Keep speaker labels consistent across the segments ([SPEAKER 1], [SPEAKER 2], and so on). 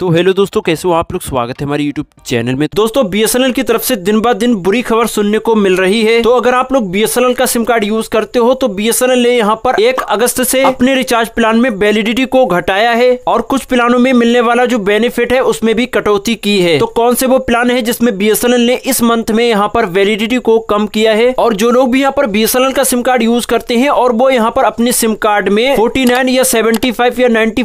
[SPEAKER 1] तो हेलो दोस्तों कैसे हो आप लोग स्वागत है हमारे यूट्यूब चैनल में दोस्तों बीएसएनएल की तरफ से दिन बा दिन बुरी खबर सुनने को मिल रही है तो अगर आप लोग बीएसएनएल का सिम कार्ड यूज करते हो तो बीएसएनएल ने यहाँ पर एक अगस्त से अपने रिचार्ज प्लान में वैलिडिटी को घटाया है और कुछ प्लानों में मिलने वाला जो बेनिफिट है उसमें भी कटौती की है तो कौन से वो प्लान है जिसमें बी ने इस मंथ में यहाँ पर वेलिडिटी को कम किया है और जो लोग भी यहाँ पर बी का सिम कार्ड यूज करते हैं और वो यहाँ पर अपने सिम कार्ड में फोर्टी या सेवेंटी या नाइन्टी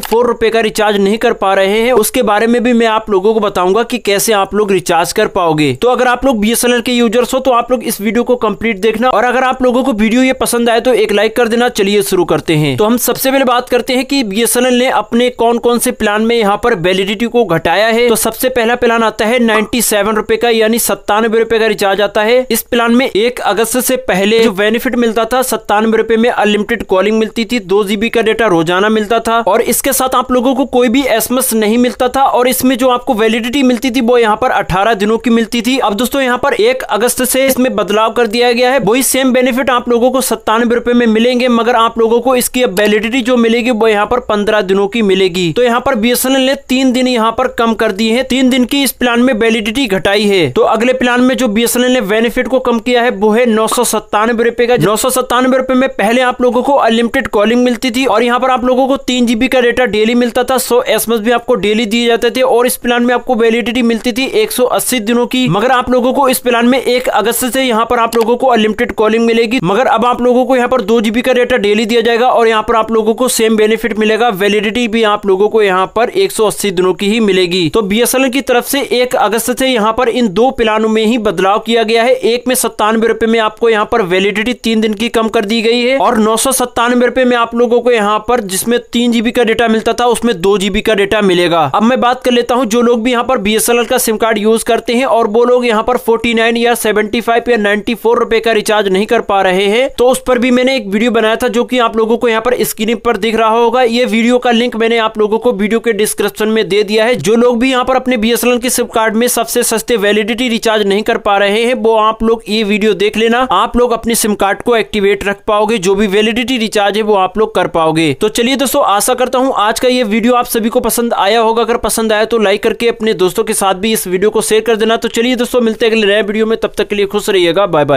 [SPEAKER 1] का रिचार्ज नहीं कर पा रहे हैं उसके बारे में भी मैं आप लोगों को बताऊंगा कि कैसे आप लोग रिचार्ज कर पाओगे तो अगर आप लोग बीएसएनएल के यूजर्स हो तो आप लोग इस वीडियो को कंप्लीट देखना और अगर आप लोगों को वीडियो ये पसंद आए तो एक लाइक कर देना चलिए शुरू करते हैं तो हम सबसे पहले बात करते हैं कि बीएसएनएल ने अपने कौन कौन से प्लान में यहाँ पर वेलिडिटी को घटाया है तो सबसे पहला प्लान आता है नाइन्टी सेवन रूपए का यानी सत्तानवे रूपए का रिचार्ज आता है इस प्लान में एक अगस्त से पहले जो बेनिफिट मिलता था सत्तानवे रूपए में अनलिमिटेड कॉलिंग मिलती थी दो जीबी का डेटा रोजाना मिलता था और इसके साथ आप लोगों को कोई भी एसएमएस नहीं मिलता था था और इसमें जो आपको वैलिडिटी मिलती थी वो यहाँ पर अठारह दिनों की मिलती थी अब दोस्तों यहाँ पर एक अगस्त से इसमें बदलाव कर दिया गया है वही सेम बेनिफिट आप लोगों को सत्तानवे रुपए में मिलेंगे मगर आप लोगों को इसकी अब वैलिडिटी जो मिलेगी वो यहाँ पर पंद्रह दिनों की मिलेगी तो यहाँ पर बीएसएनएल ने तीन दिन यहाँ पर कम कर दी है तीन दिन की इस प्लान में वैलिडिटी घटाई है तो अगले प्लान में जो बी ने बेनिफिट को कम किया है वो है नौ सौ सत्तानवे रुपए का नौ सौ सत्तानवे रुपए में पहले आप लोगों को अनलिमिटेड कॉलिंग मिलती थी और यहाँ पर आप लोगों को तीन जीबी का डेटा डेली मिलता था सो एस भी आपको डेली दिए दिए जाते थे और इस प्लान में आपको वैलिडिटी मिलती थी 180 दिनों की मगर आप लोगों को इस प्लान में एक अगस्त से यहाँ पर आप लोगों को अनलिमिटेड कॉलिंग मिलेगी मगर अब आप लोगों को यहाँ पर दो जीबी का डेटा डेली दिया जाएगा और यहाँ पर आप लोगों को सेम बेनिफिट मिलेगा वैलिडिटी भी आप लोगों को यहाँ पर एक दिनों की ही मिलेगी तो बी की तरफ से एक अगस्त से यहाँ पर इन दो प्लानों में ही बदलाव किया गया है एक में सत्तानवे रूपए में आपको यहाँ पर वैलिडिटी तीन दिन की कम कर दी गई है और नौ सौ सत्तानवे रूपए में आप लोगों को यहाँ पर जिसमें तीन जीबी का डेटा मिलता था उसमें दो जीबी का डेटा मिलेगा अब मैं बात कर लेता हूँ जो लोग भी यहाँ पर बी का सिम कार्ड यूज करते हैं और वो लोग यहाँ पर 49 या 75 या 94 रुपए का रिचार्ज नहीं कर पा रहे हैं तो उस पर भी मैंने एक वीडियो बनाया था जो कि आप लोगों को यहाँ पर स्क्रीन पर दिख रहा होगा ये वीडियो का लिंक मैंने आप लोगों को वीडियो के डिस्क्रिप्शन में दे दिया है जो लोग भी यहाँ पर अपने बी के सिम कार्ड में सबसे सस्ते वैलिडिटी रिचार्ज नहीं कर पा रहे हैं वो आप लोग ये वीडियो देख लेना आप लोग अपने सिम कार्ड को एक्टिवेट रख पाओगे जो भी वैलिडिटी रिचार्ज है वो आप लोग कर पाओगे तो चलिए दोस्तों आशा करता हूँ आज का ये वीडियो आप सभी को पसंद आया होगा अगर अगर पसंद आया तो लाइक करके अपने दोस्तों के साथ भी इस वीडियो को शेयर कर देना तो चलिए दोस्तों मिलते हैं अगले नए वीडियो में तब तक के लिए खुश रहिएगा बाय बाय